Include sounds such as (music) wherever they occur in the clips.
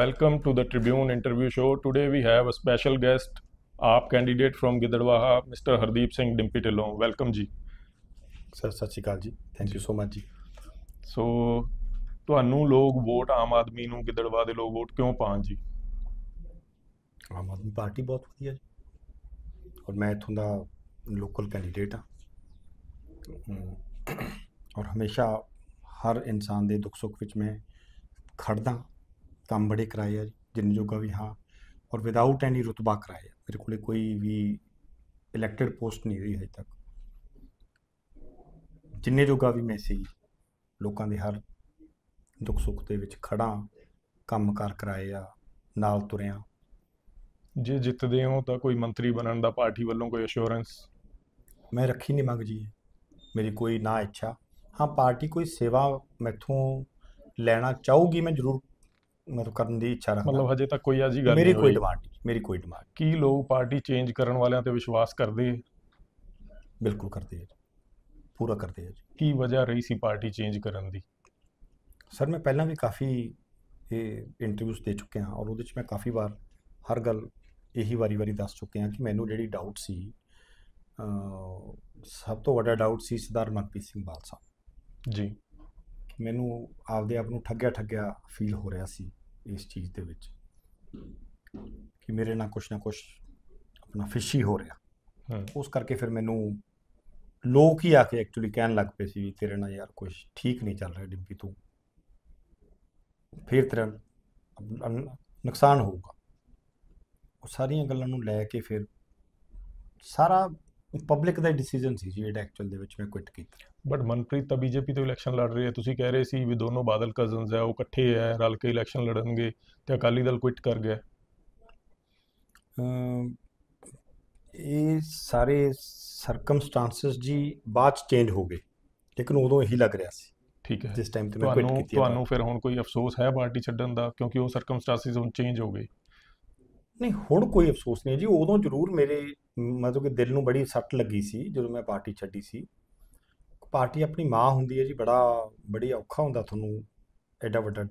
Welcome to the Tribune interview show. Today we have a special guest, ਆਪ candidate from Gidderbaha mister Hardeep Singh Dimpy Welcome, ji. Sir, sir Sat Sri ਅਕਾਲ ਜੀ thank you so much ਜੀ ਤੁਹਾਨੂੰ ਲੋਕ vote ਆਮ ਆਦਮੀ ਨੂੰ ਗਿੱਦੜਵਾ ਦੇ ਲੋਕ ਵੋਟ ਕਿਉਂ ਪਾਣ ਜੀ ਆਮ ਆਦਮੀ ਪਾਰਟੀ ਬਹੁਤ ਵਧੀਆ ਜੀ ਔਰ ਮੈਂ ਇਥੋਂ ਦਾ ਲੋਕਲ ਕੈਂਡੀਡੇਟ ਹਾਂ ਔਰ ਹਮੇਸ਼ਾ ਹਰ ਇਨਸਾਨ ਦੇ ਦੁੱਖ ਸੁੱਖ ਵਿੱਚ ਮੈਂ ਖੜਦਾ ਕੰਮ ਬੜੇ ਕਰਾਏ ਆ ਜਿੰਨ ਜੋਗਾ ਵੀ ਹਾਂ ਔਰ ਵਿਦਆਊਟ ਐਨੀ ਰਤਬਾ ਕਰਾਏ ਮੇਰੇ ਕੋਲੇ ਕੋਈ ਵੀ ਇਲੈਕਟਿਡ ਪੋਸਟ ਨਹੀਂ ਰਹੀ ਹਜੇ ਤੱਕ ਜਿੰਨੇ ਜੋਗਾ ਵੀ ਮੈਂ ਸੀ ਲੋਕਾਂ ਦੇ ਹਰ ਦੁੱਖ ਸੁੱਖ ਦੇ ਵਿੱਚ ਖੜਾ ਕੰਮਕਾਰ ਕਰਾਏ ਆ ਨਾਲ ਤੁਰਿਆ ਜੇ ਜਿੱਤਦੇ ਹੋ ਤਾਂ ਕੋਈ ਮੰਤਰੀ ਬਣਨ ਦਾ ਪਾਰਟੀ ਵੱਲੋਂ ਕੋਈ ਅਸ਼ੋਰੈਂਸ ਮੈਂ ਰੱਖੀ ਨਹੀਂ ਮੰਗ ਜੀ ਮੇਰੀ ਕੋਈ ਨਾ ਇੱਛਾ ਹਾਂ ਪਾਰਟੀ ਕੋਈ ਸੇਵਾ ਮੈਥੋਂ ਲੈਣਾ ਚਾਹੂਗੀ ਮੈਂ ਜ਼ਰੂਰ ਮਤਲਬ ਕਰਨ ਦੀ ਇੱਛਾ ਰੱਖਦਾ ਮਤਲਬ ਹਜੇ ਤੱਕ ਕੋਈ ਅਜੀ ਗੱਲ ਨਹੀਂ ਮੇਰੀ ਕੋਈ ਡਿਮਾਂਡ ਨਹੀਂ ਮੇਰੀ ਕੋਈ ਡਿਮਾਂਡ ਕੀ ਲੋਕ ਪਾਰਟੀ ਚੇਂਜ ਕਰਨ ਵਾਲਿਆਂ ਤੇ ਵਿਸ਼ਵਾਸ ਕਰਦੇ ਬਿਲਕੁਲ ਕਰਦੇ ਆ ਪੂਰਾ ਕਰਦੇ ਆ ਕੀ ਵਜ੍ਹਾ ਰਹੀ ਸੀ ਪਾਰਟੀ ਚੇਂਜ ਕਰਨ ਦੀ ਸਰ ਮੈਂ ਪਹਿਲਾਂ ਵੀ ਕਾਫੀ ਇਹ ਇੰਟਰਵਿਊਸ ਦੇ ਚੁੱਕਿਆ ਹਾਂ ਔਰ ਉਹਦੇ ਵਿੱਚ ਮੈਂ ਕਾਫੀ ਵਾਰ ਹਰ ਗੱਲ ਇਹੀ ਵਾਰੀ-ਵਾਰੀ ਦੱਸ ਚੁੱਕਿਆ ਹਾਂ ਕਿ ਮੈਨੂੰ ਜਿਹੜੀ ਡਾਊਟ ਸੀ ਸਭ ਤੋਂ ਵੱਡਾ ਡਾਊਟ ਸੀ ਸਰਦਾਰ ਮਨਪ੍ਰੀਤ ਸਿੰਘ ਬਾਲ ਸਾਹਿਬ ਜੀ ਮੈਨੂੰ ਆਪਦੇ ਆਪ ਨੂੰ ਠੱਗਿਆ ਠੱਗਿਆ ਫੀਲ ਹੋ ਰਿਹਾ ਸੀ ਇਸ ਚੀਜ਼ ਦੇ ਵਿੱਚ ਕਿ ਮੇਰੇ ਨਾਲ ਕੁਛ ਨਾ ਕੁਛ ਆਪਣਾ ਫਿਸ਼ੀ ਹੋ ਰਿਹਾ ਉਸ ਕਰਕੇ ਫਿਰ ਮੈਨੂੰ ਲੋਕ ਹੀ ਆ ਕੇ ਐਕਚੁਅਲੀ ਕਹਿਣ ਲੱਗ ਪਏ ਸੀ ਤੇਰੇ ਨਾਲ ਯਾਰ ਕੁਝ ਠੀਕ ਨਹੀਂ ਚੱਲ ਰਿਹਾ ਡਿੰਪੀ ਤੂੰ ਫਿਰ ਤੇਰਾ ਨੁਕਸਾਨ ਹੋਊਗਾ ਉਹ ਸਾਰੀਆਂ ਗੱਲਾਂ ਨੂੰ ਲੈ ਕੇ ਫਿਰ ਸਾਰਾ ਇੱਕ ਪਬਲਿਕ ਦਾ ਡਿਸੀਜਨ ਸੀ ਜੀ ਜਿਹੜਾ ਐਕਚੁਅਲ ਦੇ ਵਿੱਚ ਮੈਂ ਕੁਇਟ ਕੀਤਾ ਬਟ ਮਨਪ੍ਰੀਤ ਤਾਂ ਬੀਜੇਪੀ ਤੋਂ ਇਲੈਕਸ਼ਨ ਲੜ ਰਹੀ ਹੈ ਤੁਸੀਂ ਕਹਿ ਰਹੇ ਸੀ ਵੀ ਦੋਨੋਂ ਬਾਦਲ ਕਜ਼ਨਸ ਆ ਉਹ ਇਕੱਠੇ ਆ ਰਲ ਕੇ ਇਲੈਕਸ਼ਨ ਲੜਨਗੇ ਤੇ ਅਕਾਲੀ ਦਲ ਕੁਇਟ ਕਰ ਗਿਆ ਇਹ ਸਾਰੇ ਸਰਕਮਸਟੈਂਸਸ ਜੀ ਬਾਅਦ ਚੇਂਜ ਹੋ ਗਏ ਲੇਕਿਨ ਉਦੋਂ ਇਹੀ ਲੱਗ ਰਿਹਾ ਸੀ ਠੀਕ ਹੈ ਜਿਸ ਟਾਈਮ ਤੇ ਮੈਂ ਕੁਇਟ ਕੀਤੀ ਤੁਹਾਨੂੰ ਫਿਰ ਹੁਣ ਕੋਈ ਅਫਸੋਸ ਹੈ ਪਾਰਟੀ ਛੱਡਣ ਦਾ ਕਿਉਂਕਿ ਉਹ ਸਰਕਮਸਟੈਂਸਸ ਹੁਣ ਚੇਂਜ ਹੋ ਗਏ ਨਹੀਂ ਹੁਣ ਕੋਈ ਅਫਸੋਸ ਨਹੀਂ ਜੀ ਉਦੋਂ ਜ਼ਰੂਰ ਮੇਰੇ ਮਤਲਬ ਕਿ ਦਿਲ ਨੂੰ ਬੜੀ ਸੱਟ ਲੱਗੀ ਸੀ ਜਦੋਂ ਮੈਂ ਪਾਰਟੀ ਛੱਡੀ ਸੀ ਪਾਰਟੀ ਆਪਣੀ ਮਾਂ ਹੁੰਦੀ ਹੈ ਜੀ ਬੜਾ ਬੜੀ ਔਖਾ ਹੁੰਦਾ ਤੁਹਾਨੂੰ ਐਡਾ ਵੱਡਾ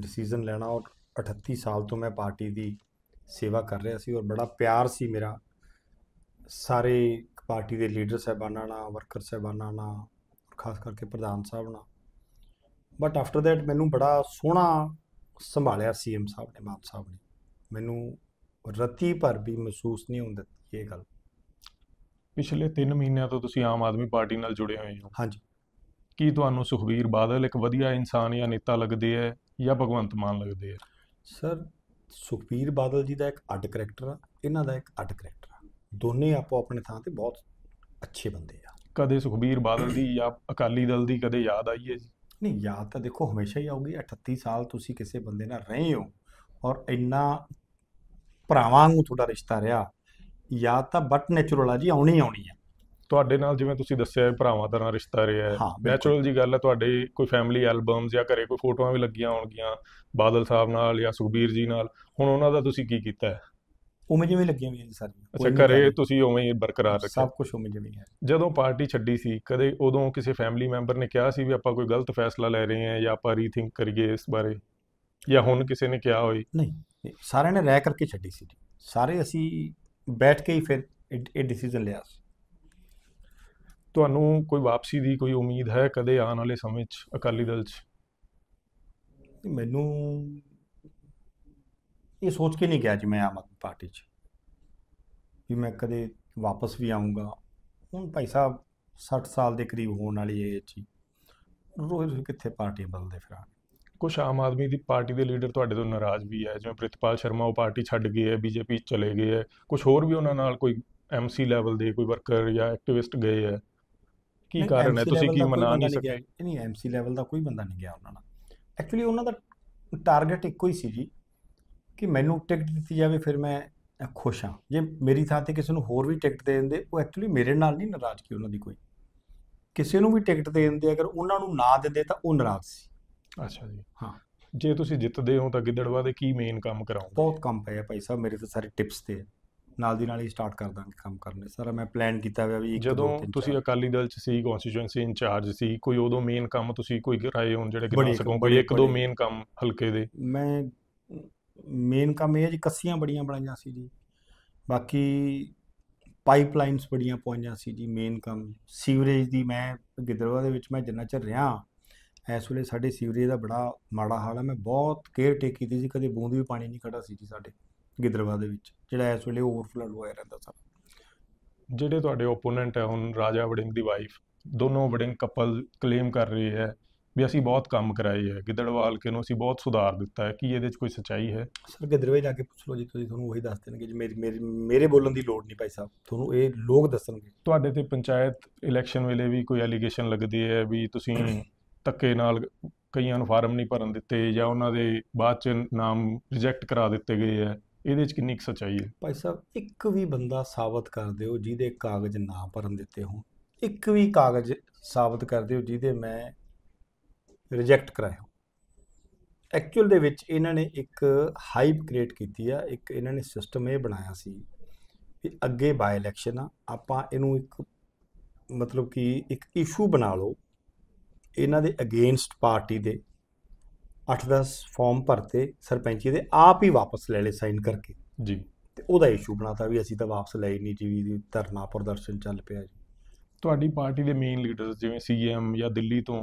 ਡਿਸੀਜਨ ਲੈਣਾ ਔਰ 38 ਸਾਲ ਤੋਂ ਮੈਂ ਪਾਰਟੀ ਦੀ ਸੇਵਾ ਕਰ ਰਿਹਾ ਸੀ ਔਰ ਬੜਾ ਪਿਆਰ ਸੀ ਮੇਰਾ ਸਾਰੇ ਪਾਰਟੀ ਦੇ ਲੀਡਰ ਸਹਿਬਾਨਾਂ ਨਾਲ ਵਰਕਰ ਸਹਿਬਾਨਾਂ ਨਾਲ ਖਾਸ ਕਰਕੇ ਪ੍ਰਧਾਨ ਸਾਹਿਬ ਨਾਲ ਬਟ ਆਫਟਰ ਥੈਟ ਮੈਨੂੰ ਬੜਾ ਸੋਹਣਾ ਸੰਭਾਲਿਆ ਸੀਐਮ ਸਾਹਿਬ ਨੇ ਮਾਨ ਸਾਹਿਬ ਨੇ ਮੈਨੂੰ ਰਤੀ ਭਰ ਵੀ ਮਹਿਸੂਸ ਨਹੀਂ ਹੁੰਦੀ ਇਹ ਗੱਲ ਪਿਛਲੇ 3 ਮਹੀਨਿਆਂ ਤੋਂ ਤੁਸੀਂ ਆਮ ਆਦਮੀ ਪਾਰਟੀ ਨਾਲ ਜੁੜੇ ਹੋਏ ਹੋ ਹਾਂਜੀ ਕੀ ਤੁਹਾਨੂੰ ਸੁਖਵੀਰ ਬਾਦਲ ਇੱਕ ਵਧੀਆ ਇਨਸਾਨ ਜਾਂ ਨੇਤਾ ਲੱਗਦੇ ਹੈ ਜਾਂ ਭਗਵੰਤ ਮਾਨ ਲੱਗਦੇ ਹੈ ਸਰ ਸੁਖਵੀਰ ਬਾਦਲ ਜੀ ਦਾ ਇੱਕ ਅੱਡ ਕੈਰੈਕਟਰ ਆ ਇਹਨਾਂ ਦਾ ਇੱਕ ਅੱਡ ਕੈਰੈਕਟਰ ਆ ਦੋਨੇ ਆਪੋ ਆਪਣੇ ਥਾਂ ਤੇ ਬਹੁਤ ਅੱਛੇ ਬੰਦੇ ਆ ਕਦੇ ਸੁਖਵੀਰ ਬਾਦਲ ਦੀ ਜਾਂ ਅਕਾਲੀ ਦਲ ਦੀ ਕਦੇ ਯਾਦ ਆਈ ਹੈ ਜੀ ਨਹੀਂ ਯਾਦ ਤਾਂ ਦੇਖੋ ਹਮੇਸ਼ਾ ਹੀ ਆਉਗੀ 38 ਸਾਲ ਤੁਸੀਂ ਕਿਸੇ ਬੰਦੇ ਨਾਲ ਰਹੇ ਹੋ ਔਰ ਇੰਨਾ ਭਰਾਵਾਂ ਨੂੰ ਤੁਹਾਡਾ ਰਿਸ਼ਤਾ ਰਿਹਾ ਜਾਂ ਤਾਂ ਬਟ ਨੇਚਰਲ ਆ ਜੀ ਆਉਣੀ ਆਉਣੀ ਹੈ ਤੁਹਾਡੇ ਨਾਲ ਜਿਵੇਂ ਤੁਸੀਂ ਦੱਸਿਆ ਹੈ ਭਰਾਵਾਂ ਦਾ ਰਿਸ਼ਤਾ ਰਿਹਾ ਹੈ ਨੈਚੁਰਲ ਜੀ ਗੱਲ ਹੈ ਤੁਹਾਡੇ ਕੋਈ ਫੈਮਿਲੀ ਐਲਬਮਸ ਜਾਂ ਘਰੇ ਕੋਈ ਫੋਟੋਆਂ ਵੀ ਲੱਗੀਆਂ ਹੋਣਗੀਆਂ ਬਾਦਲ ਸਾਹਿਬ ਨਾਲ ਜਾਂ ਸੁਖਬੀਰ ਜੀ ਨਾਲ ਹੁਣ ਉਹਨਾਂ ਦਾ ਤੁਸੀਂ ਕੀ ਕੀਤਾ ਹੈ ਉਵੇਂ ਜਿਵੇਂ ਲੱਗੀਆਂ ਹੋਈਆਂ ਜੀ ਸਾਰੀਆਂ ਅੱਛਾ ਘਰੇ ਤੁਸੀਂ ਉਵੇਂ ਹੀ ਬਰਕਰਾਰ ਰੱਖਿਆ ਸਭ ਕੁਝ ਉਵੇਂ ਜਿਵੇਂ ਹੈ ਜਦੋਂ ਪਾਰਟੀ ਛੱਡੀ ਸੀ ਕਦੇ ਉਦੋਂ ਕਿਸੇ ਫੈਮਿਲੀ ਮੈਂਬਰ ਨੇ ਕਿਹਾ ਸੀ ਵੀ ਆਪਾਂ ਕੋਈ ਗਲਤ ਫੈਸਲਾ ਲੈ ਰਹੇ ਹਾਂ ਜਾਂ ਆਪਾਂ ਰੀਥਿੰਕ ਕਰੀਏ ਇਸ ਬਾਰੇ ਜਾਂ ਹੁਣ ਕਿਸੇ ਨੇ ਕਿਹਾ ਹੋਈ ਨਹੀਂ ਸਾਰਿਆਂ ਨੇ ਰਾਇ ਕਰਕੇ ਛੱਡੀ ਸੀ ਸਾਰੇ ਅਸੀਂ ਬੈਠ ਕੇ ਹੀ ਫਿਰ ਇਹ ਡਿਸੀਜਨ ਲਿਆ ਸੀ ਤੁਹਾਨੂੰ ਕੋਈ ਵਾਪਸੀ ਦੀ ਕੋਈ ਉਮੀਦ ਹੈ ਕਦੇ ਆਉਣ ਵਾਲੇ ਸਮੇਂ 'ਚ ਅਕਾਲੀ ਦਲ 'ਚ ਮੈਨੂੰ ਇਹ ਸੋਚ ਕੇ ਨਹੀਂ ਗਿਆ ਜੀ ਮੈਂ ਆਮ ਆਦਮੀ ਪਾਰਟੀ 'ਚ ਵੀ ਮੈਂ ਕਦੇ ਵਾਪਸ ਵੀ ਆਉਂਗਾ ਹੁਣ ਭਾਈ ਸਾਹਿਬ 60 ਸਾਲ ਦੇ ਕਰੀਬ ਹੋਣ ਵਾਲੀ ਏਜ ਜੀ ਰੋਜ਼ ਕਿੱਥੇ ਪਾਰਟੀ ਬਦਲਦੇ ਫਿਰਾਂ ਕੁਝ ਆਮ ਆਦਮੀ ਦੀ ਪਾਰਟੀ ਦੇ ਲੀਡਰ ਤੁਹਾਡੇ ਤੋਂ ਨਾਰਾਜ਼ ਵੀ ਹੈ ਜਿਵੇਂ ਪ੍ਰਿਤਪਾਲ ਸ਼ਰਮਾ ਉਹ ਪਾਰਟੀ ਛੱਡ ਗਏ ਹੈ ਬੀਜੇਪੀ ਚਲੇ ਗਏ ਹੈ ਕੁਝ ਹੋਰ ਵੀ ਉਹਨਾਂ ਨਾਲ ਕੋਈ ਐਮਸੀ ਲੈਵਲ ਦੇ ਕੋਈ ਵਰਕਰ ਜਾਂ ਐਕਟਿਵਿਸਟ ਗਏ ਹੈ ਕੀ ਕਾਰਨ ਹੈ ਤੁਸੀਂ ਕੀ ਮਨਾ ਨਹੀਂ ਸਕਦੇ ਨਹੀਂ ਐਮਸੀ ਲੈਵਲ ਦਾ ਕੋਈ ਬੰਦਾ ਨਹੀਂ ਗਿਆ ਉਹਨਾਂ ਨਾਲ ਐਕਚੁਅਲੀ ਉਹਨਾਂ ਦਾ ਟਾਰਗੇਟ ਇੱਕੋ ਹੀ ਸੀ ਜੀ ਕਿ ਮੈਨੂੰ ਟਿਕਟ ਦਿੱਤੀ ਜਾਵੇ ਫਿਰ ਮੈਂ ਖੁਸ਼ ਹਾਂ ਜੇ ਮੇਰੀ ਥਾਂ ਤੇ ਕਿਸੇ ਨੂੰ ਹੋਰ ਵੀ ਟਿਕਟ ਦੇ ਦਿੰਦੇ ਉਹ ਐਕਚੁਅਲੀ ਮੇਰੇ ਨਾਲ ਨਹੀਂ ਨਾਰਾਜ਼ ਕਿ ਉਹਨਾਂ ਦੀ ਕੋਈ ਕਿਸੇ ਨੂੰ ਵੀ ਟਿਕਟ ਦੇ ਦਿੰਦੇ ਅਗਰ ਉਹਨਾਂ ਨੂੰ ਨਾ ਦਿੰਦੇ ਤਾਂ ਉਹ ਨਾਰਾਜ਼ ਸੀ ਅੱਛਾ ਜੀ ਹਾਂ ਜੇ ਤੁਸੀਂ ਜਿੱਤਦੇ ਹੋ ਤਾਂ ਗਿੱਦੜਵਾ ਦੇ ਕੀ ਮੇਨ ਕੰਮ ਕਰਾਉਂਗੇ ਬਹੁਤ ਕੰਮ ਪਏ ਆ ਭਾਈ ਸਾਹਿਬ ਮੇਰੇ ਤਾਂ ਸਾਰੇ ਟਿਪਸ ਤੇ ਨਾਲ ਦੀ ਨਾਲ ਹੀ ਸਟਾਰਟ ਕਰ ਦਾਂਗੇ ਕੰਮ ਕਰਨੇ ਸਾਰਾ ਮੈਂ ਪਲਾਨ ਕੀਤਾ ਹੋਇਆ ਵੀ ਇੱਕ ਜਦੋਂ ਤੁਸੀਂ ਅਕਾਲੀ ਦਲ ਚ ਸੀ ਕਨਸਟੀਚੁਐਂਸੀ ਇੰਚਾਰਜ ਸੀ ਕੋਈ ਉਦੋਂ ਮੇਨ ਕੰਮ ਤੁਸੀਂ ਕੋਈ ਰਾਏ ਹੋਣ ਜਿਹੜੇ ਕਿ ਸਕੋ ਕੋਈ ਇੱਕ ਦੋ ਮੇਨ ਕੰਮ ਹਲਕੇ ਦੇ ਮੈਂ ਮੇਨ ਕੰਮ ਇਹ ਹੈ ਜੀ ਕੱਸੀਆਂ ਬੜੀਆਂ ਬਣਾਈਆਂ ਸੀ ਜੀ ਬਾਕੀ ਪਾਈਪਲਾਈਨਸ ਬੜੀਆਂ ਪਾਈਆਂ ਸੀ ਜੀ ਮੇਨ ਕੰਮ ਸੀਵਰੇਜ ਦੀ ਮੈਂ ਗਿੱਦੜਵਾ ਦੇ ਵਿੱਚ ਮੈਂ ਜਿੰਨਾ ਚਿਰ ਰਿਹਾ ਇਸ ਵੇਲੇ ਸਾਡੇ ਸੀਵਰੇਜ ਦਾ ਬੜਾ ਮਾੜਾ ਹਾਲ ਹੈ ਮੈਂ ਬਹੁਤ ਕੇਅਰ ਟੇਕ ਕੀਤੀ ਸੀ ਕਦੇ ਬੂੰਦ ਵੀ ਪਾਣੀ ਨਹੀਂ ਖੜਾ ਸੀ ਜੀ ਸਾਡੇ ਗਿੱਦਰਵਾ ਦੇ ਵਿੱਚ ਜਿਹੜਾ ਇਸ ਵੇਲੇ ਓਵਰਫਲੋ ਹੋਇਆ ਰਹਿੰਦਾ ਸਾਰਾ ਜਿਹੜੇ ਤੁਹਾਡੇ ਓਪੋਨੈਂਟ ਹੈ ਹੁਣ ਰਾਜਾ ਵੜਿੰਗ ਦੀ ਵਾਈਫ ਦੋਨੋਂ ਵੜਿੰਗ ਕਪਲ ਕਲੇਮ ਕਰ ਰਹੀ ਹੈ ਵੀ ਅਸੀਂ ਬਹੁਤ ਕੰਮ ਕਰਾਏ ਹੈ ਗਿੱਦੜਵਾਲ ਕੇ ਨੂੰ ਅਸੀਂ ਬਹੁਤ ਸੁਧਾਰ ਦਿੱਤਾ ਹੈ ਕੀ ਇਹਦੇ ਵਿੱਚ ਕੋਈ ਸੱਚਾਈ ਹੈ ਸਰ ਗਿੱਦੜਵੇ ਜਾ ਕੇ ਪੁੱਛ ਲਓ ਜੀ ਤੁਸੀਂ ਤੁਹਾਨੂੰ ਉਹੀ ਦੱਸ ਦੇਣਗੇ ਜੀ ਮੇਰੇ ਮੇਰੇ ਬੋਲਣ ਦੀ ਲੋੜ ਨਹੀਂ ਭਾਈ ਸਾਹਿਬ ਤੁਹਾਨੂੰ ਇਹ ਲੋਕ ਦੱਸਣਗੇ ਤੁਹਾਡੇ ਤੇ ਪੰਚਾਇਤ ਇਲੈਕਸ਼ਨ ਵੇਲੇ ਵੀ ਕੋਈ ਅਲੀਗੇਸ਼ਨ ਲੱਗਦੀ ਹੈ ਵੀ ਤੁਸੀਂ ਧੱਕੇ ਨਾਲ ਕਈਆਂ ਨੂੰ ਫਾਰਮ ਨਹੀਂ ਭਰਨ ਦਿੱਤੇ ਜਾਂ ਉਹਨਾਂ ਦੇ ਬਾਅਦ ਚ ਨਾਮ ਰਿਜੈਕਟ ਕਰਾ ਦਿੱਤੇ ਗਏ ਆ ਇਹਦੇ ਚ ਕਿੰਨੀ ਸਚਾਈ ਹੈ ਭਾਈ ਸਾਹਿਬ ਇੱਕ ਵੀ ਬੰਦਾ ਸਾਬਤ ਕਰ ਦਿਓ ਜਿਹਦੇ ਕਾਗਜ਼ ਨਾ ਭਰਨ ਦਿੱਤੇ ਹੋਣ ਇੱਕ ਵੀ ਕਾਗਜ਼ ਸਾਬਤ ਕਰ ਦਿਓ ਜਿਹਦੇ ਮੈਂ ਰਿਜੈਕਟ ਕਰਾਇਆ ਐਕਚੁਅਲ ਦੇ ਵਿੱਚ ਇਹਨਾਂ ਨੇ ਇੱਕ ਹਾਈਪ ਕ੍ਰੀਏਟ ਕੀਤੀ ਆ ਇੱਕ ਇਹਨਾਂ ਨੇ ਸਿਸਟਮ ਇਹ ਬਣਾਇਆ ਸੀ ਵੀ ਅੱਗੇ ਬਾਇ ਇਲੈਕਸ਼ਨ ਆ ਆਪਾਂ ਇਹਨੂੰ ਇੱਕ ਮਤਲਬ ਕਿ ਇੱਕ ਇਸ਼ੂ ਬਣਾ ਲਓ ਇਹਨਾਂ ਦੇ ਅਗੇਂਸਟ ਪਾਰਟੀ ਦੇ 8-10 ਫਾਰਮ ਭਰਤੇ ਸਰਪੰਚੀ ਦੇ ਆਪ ਹੀ ਵਾਪਸ ਲੈ ਲੈ ਸਾਈਨ ਕਰਕੇ ਜੀ ਤੇ ਉਹਦਾ ਇਸ਼ੂ ਬਣਾਤਾ ਵੀ ਅਸੀਂ ਤਾਂ ਵਾਪਸ ਲੈ ਹੀ ਨਹੀਂ ਜੀ ਧਰਨਾ ਪ੍ਰਦਰਸ਼ਨ ਚੱਲ ਪਿਆ ਜੀ ਤੁਹਾਡੀ ਪਾਰਟੀ ਦੇ ਮੇਨ ਲੀਡਰਸ ਜਿਵੇਂ ਸੀਐਮ ਜਾਂ ਦਿੱਲੀ ਤੋਂ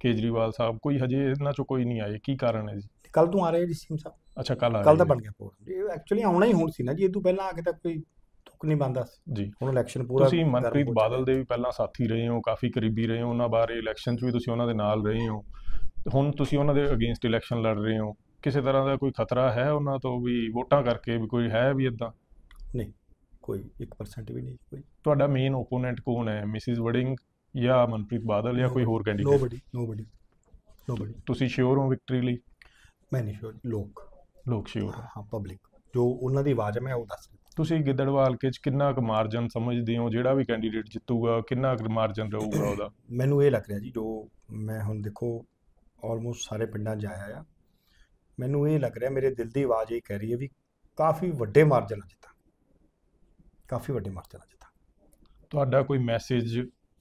ਕੇਜਰੀਵਾਲ ਸਾਹਿਬ ਕੋਈ ਹਜੇ ਇਹਨਾਂ ਚੋਂ ਕੋਈ ਨਹੀਂ ਆਏ ਕੀ ਕਾਰਨ ਹੈ ਜੀ ਕੱਲ ਤੋਂ ਆ ਰਹੇ ਜੀ ਸੀਐਮ ਸਾਹਿਬ ਅੱਛਾ ਕੱਲ ਆ ਰਹੇ ਕੱਲ ਤਾਂ ਬਣ ਗਿਆ ਪ੍ਰੋਗਰਾਮ ਇਹ ਐਕਚੁਅਲੀ ਆਉਣਾ ਹੀ ਹੁਣ ਸੀ ਨਾ ਜੀ ਇਹ ਤੋਂ ਪਹਿਲਾਂ ਆ ਕੇ ਤਾਂ ਕੋਈ ਨਹੀਂ ਬੰਦਾ ਜੀ ਹੁਣ ਇਲੈਕਸ਼ਨ ਪੂਰਾ ਤੁਸੀਂ ਮਨਪ੍ਰੀਤ ਬਾਦਲ ਦੇ ਵੀ ਪਹਿਲਾਂ ਸਾਥੀ ਰਹੇ ਹੋ ਕਾਫੀ ਕਰੀਬੀ ਰਹੇ ਹੋ ਉਹਨਾਂ ਬਾਰੇ ਇਲੈਕਸ਼ਨ 'ਚ ਵੀ ਤੁਸੀਂ ਉਹਨਾਂ ਦੇ ਨਾਲ ਰਹੇ ਹੋ ਹੁਣ ਤੁਸੀਂ ਉਹਨਾਂ ਦੇ ਅਗੇਂਸਟ ਇਲੈਕਸ਼ਨ ਲੜ ਰਹੇ ਹੋ ਕਿਸੇ ਤਰ੍ਹਾਂ ਦਾ ਕੋਈ ਖਤਰਾ ਹੈ ਉਹਨਾਂ ਤੋਂ ਵੀ ਵੋਟਾਂ ਕਰਕੇ ਵੀ ਕੋਈ ਹੈ ਵੀ ਇਦਾਂ ਨਹੀਂ ਕੋਈ 1% ਵੀ ਨਹੀਂ ਕੋਈ ਤੁਹਾਡਾ ਮੇਨ ਓਪੋਨੈਂਟ ਕੌਣ ਹੈ ਮਿਸਿਸ ਵਡਿੰਗ ਜਾਂ ਮਨਪ੍ਰੀਤ ਬਾਦਲ ਜਾਂ ਕੋਈ ਹੋਰ ਕੈਂਡੀਡੇਟ ਨੋਬਡੀ ਨੋਬਡੀ ਨੋਬਡੀ ਤੁਸੀਂ ਸ਼ੋਰ ਹੋ ਵਿਕਟਰੀ ਲਈ ਮੈਂ ਨਹੀਂ ਸ਼ੋਰ ਲੋਕ ਲੋਕ ਸ਼ੋਰ ਹਾਂ ਪਬਲਿਕ ਜੋ ਉਹਨਾਂ ਦੀ ਆਵਾਜ਼ ਹੈ ਮੈਂ ਉਹ ਦੱਸ ਰਿਹਾ ਤੁਸੀਂ ਗਿੱਦੜਵਾਲ ਕੇ 'ਚ ਕਿੰਨਾ ਕੁ ਮਾਰਜਨ ਸਮਝਦੇ ਹੋ ਜਿਹੜਾ ਵੀ ਕੈਂਡੀਡੇਟ ਜਿੱਤੂਗਾ ਕਿੰਨਾ ਕੁ ਮਾਰਜਨ ਰਹੂਗਾ ਉਹਦਾ (coughs) ਮੈਨੂੰ ਇਹ ਲੱਗ ਰਿਹਾ ਜੀ ਜੋ ਮੈਂ ਹੁਣ ਦੇਖੋ ਆਲਮੋਸਟ ਸਾਰੇ ਪਿੰਡਾਂ ਜਾਇਆ ਆਇਆ ਆ ਮੈਨੂੰ ਇਹ ਲੱਗ ਰਿਹਾ ਮੇਰੇ ਦਿਲ ਦੀ ਆਵਾਜ਼ ਇਹ ਕਹਿ ਰਹੀ ਹੈ ਵੀ ਕਾਫੀ ਵੱਡੇ ਮਾਰਜਨ ਨਾਲ ਜਿੱਤਾ ਕਾਫੀ ਵੱਡੇ ਮਾਰਜਨ ਨਾਲ ਜਿੱਤਾ ਤੁਹਾਡਾ ਕੋਈ ਮੈਸੇਜ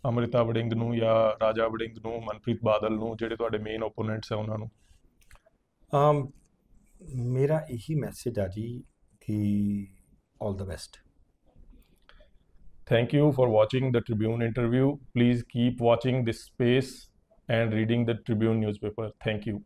ਅਮ੍ਰਿਤਾ ਵੜਿੰਗ ਨੂੰ ਜਾਂ ਰਾਜਾ ਵੜਿੰਗ ਨੂੰ ਮਨਪ੍ਰੀਤ ਬਾਦਲ ਨੂੰ ਜਿਹੜੇ ਤੁਹਾਡੇ ਮੇਨ ਓਪੋਨੈਂਟਸ ਆ ਉਹਨਾਂ ਨੂੰ ਆਮ ਮੇਰਾ ਇਹੀ ਮੈਸੇਜ ਆ ਜੀ ਕਿ all the best. Thank you for watching the Tribune interview. Please keep watching this space and reading the Tribune newspaper. Thank you.